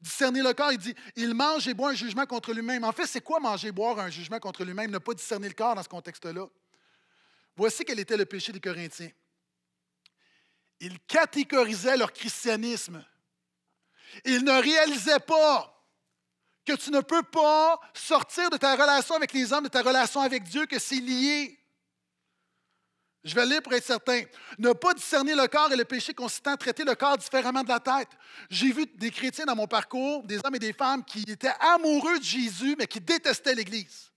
Discerner le corps, il dit, il mange et boit un jugement contre lui-même. En fait, c'est quoi manger et boire un jugement contre lui-même, ne pas discerner le corps dans ce contexte-là? Voici quel était le péché des Corinthiens. Ils catégorisaient leur christianisme. Ils ne réalisaient pas que tu ne peux pas sortir de ta relation avec les hommes, de ta relation avec Dieu, que c'est lié. Je vais lire pour être certain. Ne pas discerner le corps et le péché consistant à traiter le corps différemment de la tête. J'ai vu des chrétiens dans mon parcours, des hommes et des femmes qui étaient amoureux de Jésus, mais qui détestaient l'Église.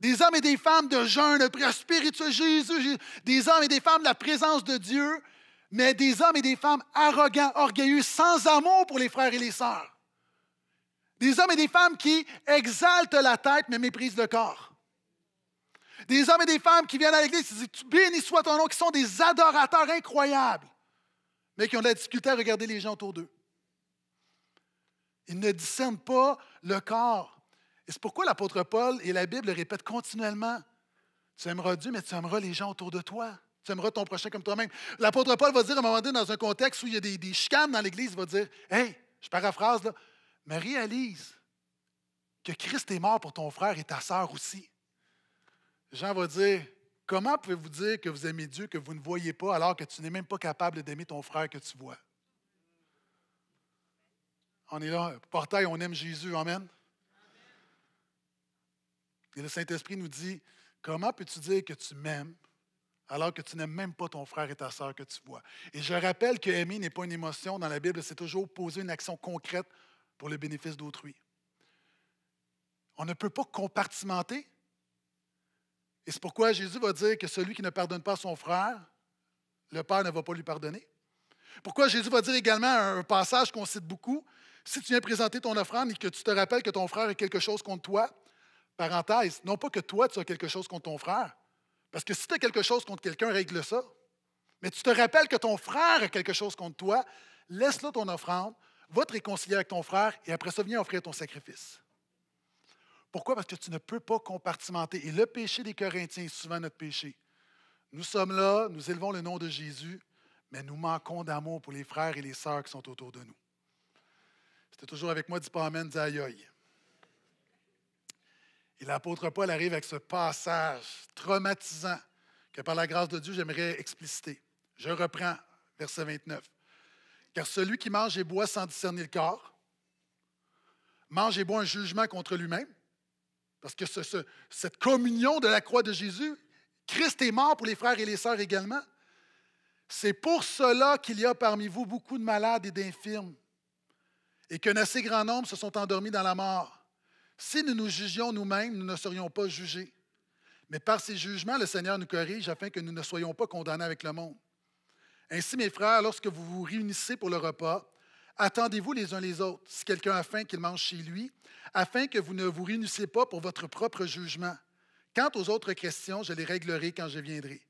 Des hommes et des femmes de jeûne, de prière spirituelle, Jésus, des hommes et des femmes de la présence de Dieu, mais des hommes et des femmes arrogants, orgueilleux, sans amour pour les frères et les sœurs. Des hommes et des femmes qui exaltent la tête mais méprisent le corps. Des hommes et des femmes qui viennent à l'Église, qui disent Béni soit ton nom, qui sont des adorateurs incroyables, mais qui ont de la difficulté à regarder les gens autour d'eux. Ils ne discernent pas le corps. Et c'est pourquoi l'apôtre Paul et la Bible le répètent continuellement. Tu aimeras Dieu, mais tu aimeras les gens autour de toi. Tu aimeras ton prochain comme toi-même. L'apôtre Paul va dire à un moment donné, dans un contexte où il y a des, des chicanes dans l'Église, il va dire Hey, je paraphrase là, mais réalise que Christ est mort pour ton frère et ta sœur aussi. Jean va dire, comment pouvez-vous dire que vous aimez Dieu que vous ne voyez pas alors que tu n'es même pas capable d'aimer ton frère que tu vois? On est là, portail, on aime Jésus, Amen. Et le Saint-Esprit nous dit, comment peux-tu dire que tu m'aimes alors que tu n'aimes même pas ton frère et ta sœur que tu vois? Et je rappelle que aimer n'est pas une émotion dans la Bible, c'est toujours poser une action concrète pour le bénéfice d'autrui. On ne peut pas compartimenter et c'est pourquoi Jésus va dire que celui qui ne pardonne pas son frère, le Père ne va pas lui pardonner. Pourquoi Jésus va dire également un passage qu'on cite beaucoup, si tu viens présenter ton offrande et que tu te rappelles que ton frère a quelque chose contre toi, parenthèse, non pas que toi tu as quelque chose contre ton frère, parce que si tu as quelque chose contre quelqu'un, règle ça. Mais tu te rappelles que ton frère a quelque chose contre toi, laisse-le ton offrande, va te réconcilier avec ton frère et après ça, viens offrir ton sacrifice. Pourquoi? Parce que tu ne peux pas compartimenter. Et le péché des Corinthiens est souvent notre péché. Nous sommes là, nous élevons le nom de Jésus, mais nous manquons d'amour pour les frères et les sœurs qui sont autour de nous. C'était toujours avec moi, dis pas Amen, dis aïe Et l'apôtre Paul arrive avec ce passage traumatisant que par la grâce de Dieu, j'aimerais expliciter. Je reprends verset 29. Car celui qui mange et boit sans discerner le corps, mange et boit un jugement contre lui-même, parce que cette communion de la croix de Jésus, Christ est mort pour les frères et les sœurs également. C'est pour cela qu'il y a parmi vous beaucoup de malades et d'infirmes, et qu'un assez grand nombre se sont endormis dans la mort. Si nous nous jugions nous-mêmes, nous ne serions pas jugés. Mais par ces jugements, le Seigneur nous corrige afin que nous ne soyons pas condamnés avec le monde. Ainsi, mes frères, lorsque vous vous réunissez pour le repas, Attendez-vous les uns les autres, si quelqu'un a faim, qu'il mange chez lui, afin que vous ne vous réunissiez pas pour votre propre jugement. Quant aux autres questions, je les réglerai quand je viendrai.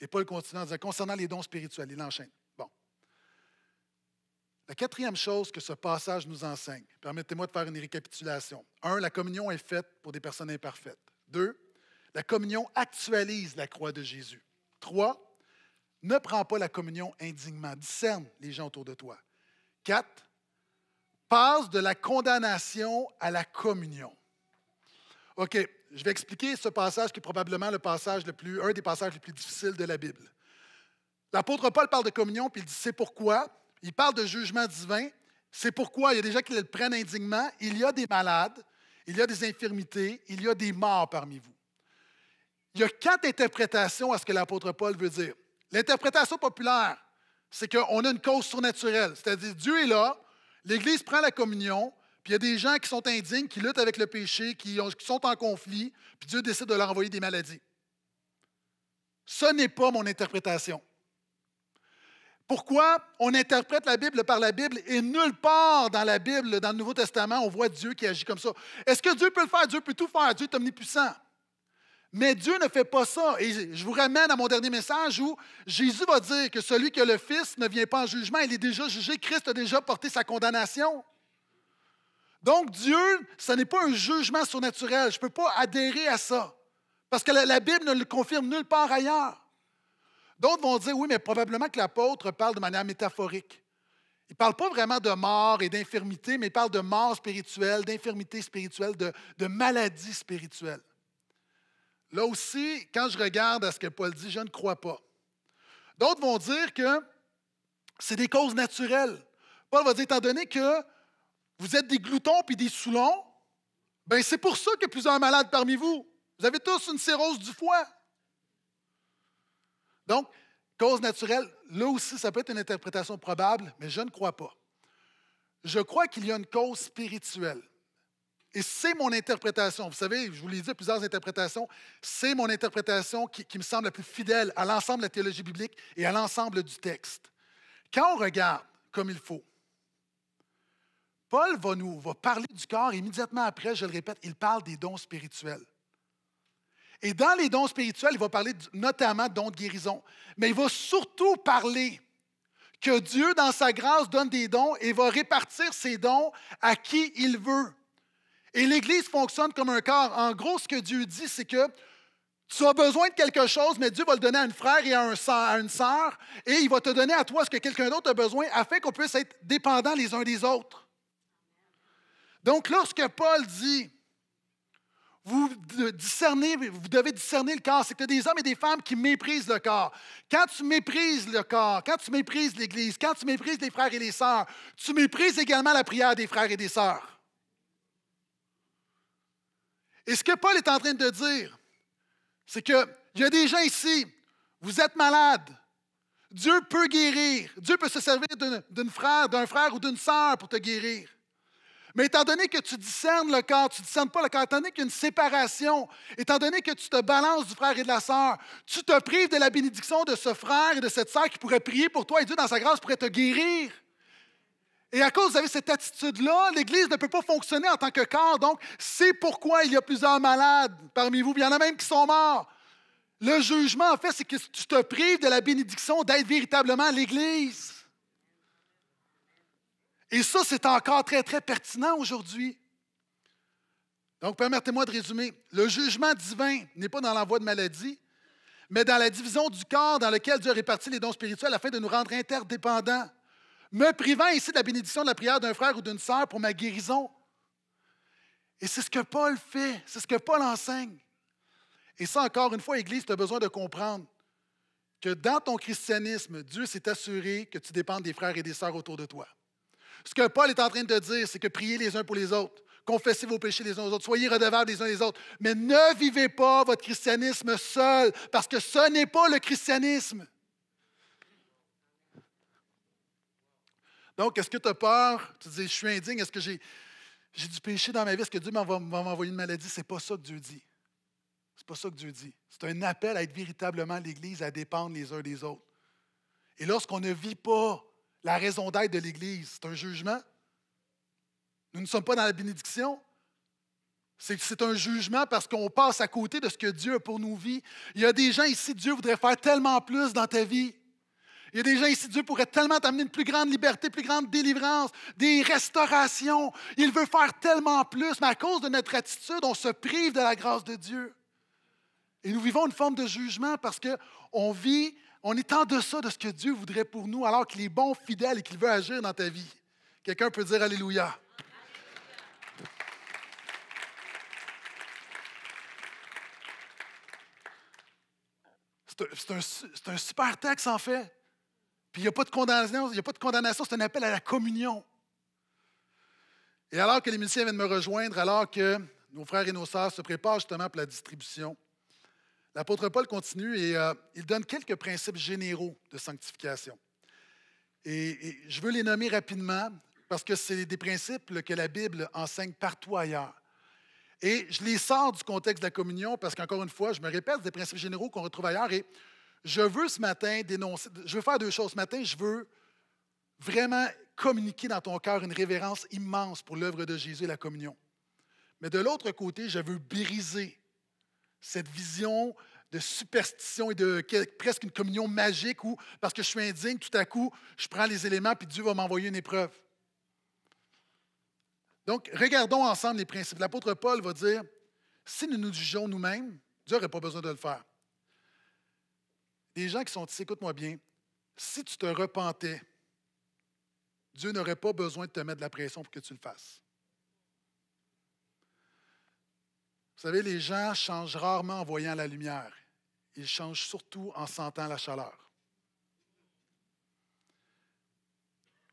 Et Paul continue en disant, concernant les dons spirituels, il enchaîne. Bon. La quatrième chose que ce passage nous enseigne, permettez-moi de faire une récapitulation. Un, la communion est faite pour des personnes imparfaites. Deux, la communion actualise la croix de Jésus. Trois, ne prends pas la communion indignement, discerne les gens autour de toi. 4 passe de la condamnation à la communion. OK, je vais expliquer ce passage qui est probablement le passage le plus, un des passages les plus difficiles de la Bible. L'apôtre Paul parle de communion, puis il dit c'est pourquoi. Il parle de jugement divin. C'est pourquoi il y a des gens qui le prennent indignement. Il y a des malades, il y a des infirmités, il y a des morts parmi vous. Il y a quatre interprétations à ce que l'apôtre Paul veut dire. L'interprétation populaire, c'est qu'on a une cause surnaturelle. C'est-à-dire, Dieu est là, l'Église prend la communion, puis il y a des gens qui sont indignes, qui luttent avec le péché, qui, qui sont en conflit, puis Dieu décide de leur envoyer des maladies. Ce n'est pas mon interprétation. Pourquoi on interprète la Bible par la Bible et nulle part dans la Bible, dans le Nouveau Testament, on voit Dieu qui agit comme ça? Est-ce que Dieu peut le faire? Dieu peut tout faire. Dieu est omnipuissant. Mais Dieu ne fait pas ça. Et je vous ramène à mon dernier message où Jésus va dire que celui que le Fils ne vient pas en jugement, il est déjà jugé, Christ a déjà porté sa condamnation. Donc Dieu, ce n'est pas un jugement surnaturel. Je ne peux pas adhérer à ça. Parce que la, Bible ne le confirme nulle part ailleurs. D'autres vont dire, oui, mais probablement que l'apôtre parle de manière métaphorique. Il ne parle pas vraiment de mort et d'infirmité, mais il parle de mort spirituelle, d'infirmité spirituelle, de, de maladie spirituelle. Là aussi, quand je regarde à ce que Paul dit, je ne crois pas. D'autres vont dire que c'est des causes naturelles. Paul va dire, étant donné que vous êtes des gloutons puis des soulons, ben c'est pour ça que plusieurs malades parmi vous. Vous avez tous une cirrhose du foie. Donc, cause naturelle, là aussi, ça peut être une interprétation probable, mais je ne crois pas. Je crois qu'il y a une cause spirituelle. Et c'est mon interprétation. Vous savez, je vous l'ai dit, plusieurs interprétations. C'est mon interprétation qui, me semble la plus fidèle à l'ensemble de la théologie biblique et à l'ensemble du texte. Quand on regarde comme il faut, Paul va nous va parler du corps et immédiatement après, je le répète, il parle des dons spirituels. Et dans les dons spirituels, il va parler notamment de dons de guérison, mais il va surtout parler que Dieu, dans sa grâce, donne des dons et va répartir ses dons à qui il veut. Et l'Église fonctionne comme un corps. En gros, ce que Dieu dit, c'est que tu as besoin de quelque chose, mais Dieu va le donner à un frère et à, un à une sœur, et il va te donner à toi ce que quelqu'un d'autre a besoin, afin qu'on puisse être dépendants les uns des autres. Donc, lorsque Paul dit, vous, discernez, vous devez discerner le corps, c'est que tu as des hommes et des femmes qui méprisent le corps. Quand tu méprises le corps, quand tu méprises l'Église, quand tu méprises les frères et les sœurs, tu méprises également la prière des frères et des sœurs. Et ce que Paul est en train de dire, c'est qu'il y a des gens ici, vous êtes malade. Dieu peut guérir. Dieu peut se servir d'un frère, d'un frère ou d'une sœur pour te guérir. Mais étant donné que tu discernes le corps, tu ne discernes pas le corps, étant donné qu'il y a une séparation, étant donné que tu te balances du frère et de la sœur, tu te prives de la bénédiction de ce frère et de cette sœur qui pourrait prier pour toi et Dieu dans sa grâce pourrait te guérir. Et à cause, de cette attitude-là, l'Église ne peut pas fonctionner en tant que corps. Donc, c'est pourquoi il y a plusieurs malades parmi vous. il y en a même qui sont morts. Le jugement, en fait, c'est que tu te prives de la bénédiction d'être véritablement l'Église. Et ça, c'est encore très, très pertinent aujourd'hui. Donc, permettez-moi de résumer. Le jugement divin n'est pas dans l'envoi de maladies, mais dans la division du corps dans lequel Dieu répartit réparti les dons spirituels afin de nous rendre interdépendants me privant ici de la bénédiction de la prière d'un frère ou d'une sœur pour ma guérison. Et c'est ce que Paul fait, c'est ce que Paul enseigne. Et ça, encore une fois, Église, tu as besoin de comprendre que dans ton christianisme, Dieu s'est assuré que tu dépends des frères et des sœurs autour de toi. Ce que Paul est en train de te dire, c'est que priez les uns pour les autres, confessez vos péchés les uns aux autres, soyez redevables les uns les autres, mais ne vivez pas votre christianisme seul, parce que ce n'est pas le christianisme. Donc, est-ce que tu as peur? Tu dis, je suis indigne, est-ce que j'ai, j'ai du péché dans ma vie? Est-ce que Dieu va m'envoyer une maladie? C'est pas ça que Dieu dit. C'est pas ça que Dieu dit. C'est un appel à être véritablement l'Église, à dépendre les uns des autres. Et lorsqu'on ne vit pas la raison d'être de l'Église, c'est un jugement. Nous ne sommes pas dans la bénédiction. C'est, c'est un jugement parce qu'on passe à côté de ce que Dieu a pour nous. vies. Il y a des gens ici, Dieu voudrait faire tellement plus dans ta vie. Il y a des gens ici, Dieu pourrait tellement t'amener une plus grande liberté, plus grande délivrance, des restaurations. Il veut faire tellement plus, mais à cause de notre attitude, on se prive de la grâce de Dieu. Et nous vivons une forme de jugement parce qu'on vit, on est en deçà de ce que Dieu voudrait pour nous, alors qu'il est bon, fidèle et qu'il veut agir dans ta vie. Quelqu'un peut dire Alléluia. C'est un, un, super texte, en fait. Puis il n'y a pas de condamnation, il n'y a pas de condamnation, c'est un appel à la communion. Et alors que les musiciens viennent me rejoindre, alors que nos frères et nos sœurs se préparent justement pour la distribution, l'apôtre Paul continue et euh, il donne quelques principes généraux de sanctification. Et, je veux les nommer rapidement parce que c'est des principes que la Bible enseigne partout ailleurs. Et je les sors du contexte de la communion parce qu'encore une fois, je me répète, des principes généraux qu'on retrouve ailleurs. Et je veux ce matin dénoncer, je veux faire deux choses. Ce matin, je veux vraiment communiquer dans ton cœur une révérence immense pour l'œuvre de Jésus et la communion. Mais de l'autre côté, je veux briser cette vision de superstition et de presque une communion magique où, parce que je suis indigne, tout à coup, je prends les éléments puis Dieu va m'envoyer une épreuve. Donc, regardons ensemble les principes. L'apôtre Paul va dire, si nous nous jugeons nous-mêmes, Dieu n'aurait pas besoin de le faire les gens qui sont ici, écoute-moi bien, si tu te repentais, Dieu n'aurait pas besoin de te mettre de la pression pour que tu le fasses. Vous savez, les gens changent rarement en voyant la lumière. Ils changent surtout en sentant la chaleur.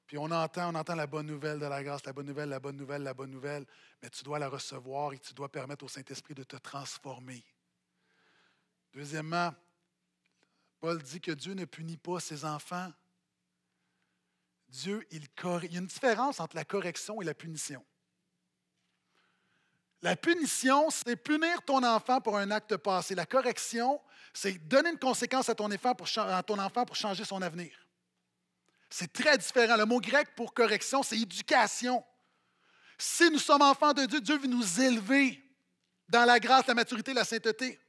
Puis on entend, on entend la bonne nouvelle de la grâce, la bonne nouvelle, la bonne nouvelle, la bonne nouvelle, mais tu dois la recevoir et tu dois permettre au Saint-Esprit de te transformer. Deuxièmement, Paul dit que Dieu ne punit pas ses enfants. Dieu, il Il y a une différence entre la correction et la punition. La punition, c'est punir ton enfant pour un acte passé. La correction, c'est donner une conséquence à ton enfant pour, à ton enfant pour changer son avenir. C'est très différent. Le mot grec pour correction, c'est éducation. Si nous sommes enfants de Dieu, Dieu veut nous élever dans la grâce, la maturité, la sainteté.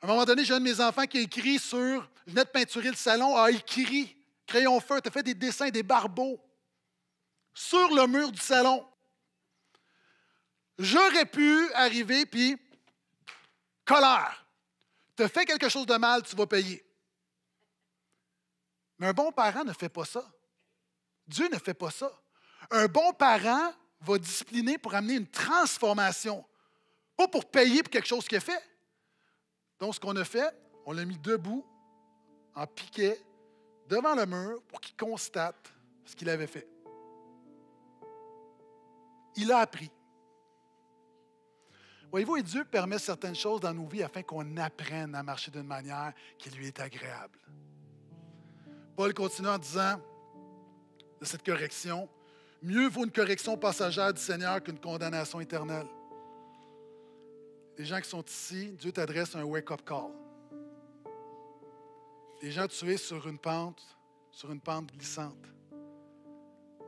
À un moment donné, j'ai un de mes enfants qui a écrit sur, je venais de peinturer le salon, a ah, écrit, crayon feu, t'as fait des dessins, des barbeaux, sur le mur du salon. J'aurais pu arriver, puis, colère, tu as fait quelque chose de mal, tu vas payer. Mais un bon parent ne fait pas ça. Dieu ne fait pas ça. Un bon parent va discipliner pour amener une transformation, pas pour payer pour quelque chose qui est fait. Donc, ce qu'on a fait, on l'a mis debout, en piquet, devant le mur pour qu'il constate ce qu'il avait fait. Il a appris. Voyez-vous, Dieu permet certaines choses dans nos vies afin qu'on apprenne à marcher d'une manière qui lui est agréable. Paul continue en disant de cette correction, Mieux vaut une correction passagère du Seigneur qu'une condamnation éternelle les gens qui sont ici, Dieu t'adresse un wake-up call. Les gens, tu es sur une pente, sur une pente glissante.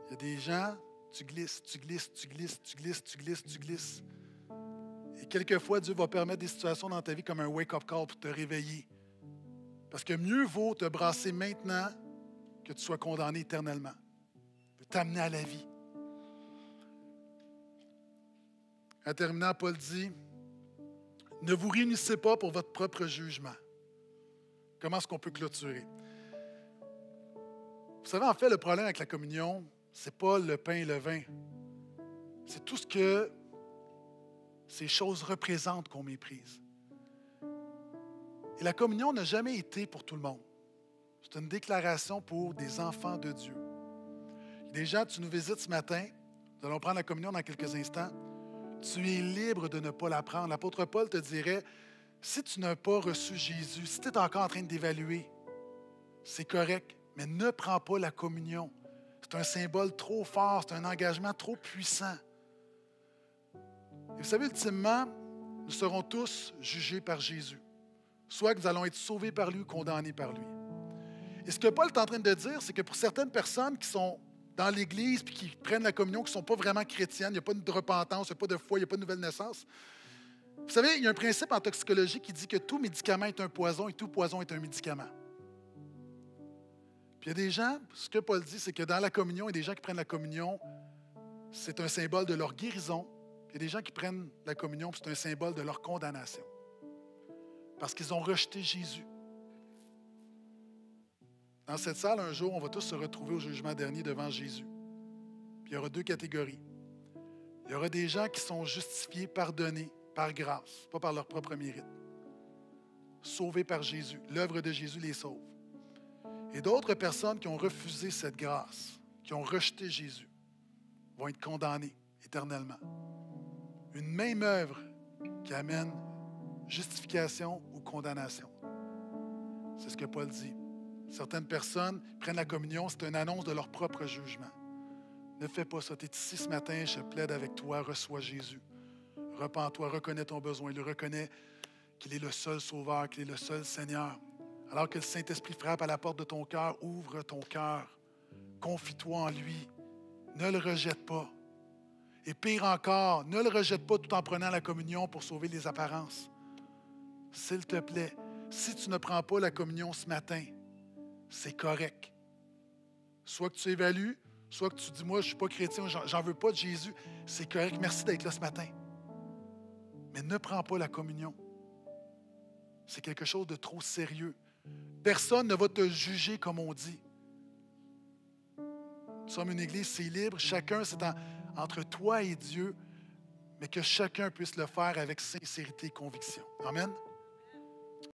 Il y a des gens, tu glisses, tu glisses, tu glisses, tu glisses, tu glisses, tu glisses. Et quelquefois, Dieu va permettre des situations dans ta vie comme un wake-up call pour te réveiller. Parce que mieux vaut te brasser maintenant que tu sois condamné éternellement. De t'amener à la vie. En terminant, Paul dit ne vous réunissez pas pour votre propre jugement. Comment est-ce qu'on peut clôturer? Vous savez, en fait, le problème avec la communion, ce n'est pas le pain et le vin. C'est tout ce que ces choses représentent qu'on méprise. Et la communion n'a jamais été pour tout le monde. C'est une déclaration pour des enfants de Dieu. Déjà, tu nous visites ce matin. Nous allons prendre la communion dans quelques instants. Tu es libre de ne pas l'apprendre. L'apôtre Paul te dirait, si tu n'as pas reçu Jésus, si tu es encore en train d'évaluer, c'est correct, mais ne prends pas la communion. C'est un symbole trop fort, c'est un engagement trop puissant. Et vous savez, ultimement, nous serons tous jugés par Jésus. Soit que nous allons être sauvés par lui ou condamnés par lui. Et ce que Paul est en train de dire, c'est que pour certaines personnes qui sont dans l'Église puis qui prennent la communion, qui ne sont pas vraiment chrétiennes, il n'y a pas de repentance, il n'y a pas de foi, il n'y a pas de nouvelle naissance. Vous savez, il y a un principe en toxicologie qui dit que tout médicament est un poison et tout poison est un médicament. Puis il y a des gens, ce que Paul dit, c'est que dans la communion, il y a des gens qui prennent la communion, c'est un symbole de leur guérison. Il y a des gens qui prennent la communion, c'est un symbole de leur condamnation. Parce qu'ils ont rejeté Jésus. Dans cette salle, un jour, on va tous se retrouver au jugement dernier devant Jésus. il y aura deux catégories. Il y aura des gens qui sont justifiés, pardonnés par grâce, pas par leur propre mérite. Sauvés par Jésus. L'œuvre de Jésus les sauve. Et d'autres personnes qui ont refusé cette grâce, qui ont rejeté Jésus, vont être condamnées éternellement. Une même œuvre qui amène justification ou condamnation. C'est ce que Paul dit. Certaines personnes prennent la communion, c'est une annonce de leur propre jugement. Ne fais pas ça. Tu es ici ce matin, je plaide avec toi, reçois Jésus. Repends-toi, reconnais ton besoin. Il le reconnaît qu'il est le seul Sauveur, qu'il est le seul Seigneur. Alors que le Saint-Esprit frappe à la porte de ton cœur, ouvre ton cœur. Confie-toi en lui. Ne le rejette pas. Et pire encore, ne le rejette pas tout en prenant la communion pour sauver les apparences. S'il te plaît, si tu ne prends pas la communion ce matin, c'est correct. Soit que tu évalues, soit que tu dis, moi, je ne suis pas chrétien, j'en veux pas de Jésus, c'est correct, merci d'être là ce matin. Mais ne prends pas la communion. C'est quelque chose de trop sérieux. Personne ne va te juger comme on dit. Nous sommes une église, c'est libre, chacun, c'est entre toi et Dieu, mais que chacun puisse le faire avec sincérité et conviction. Amen.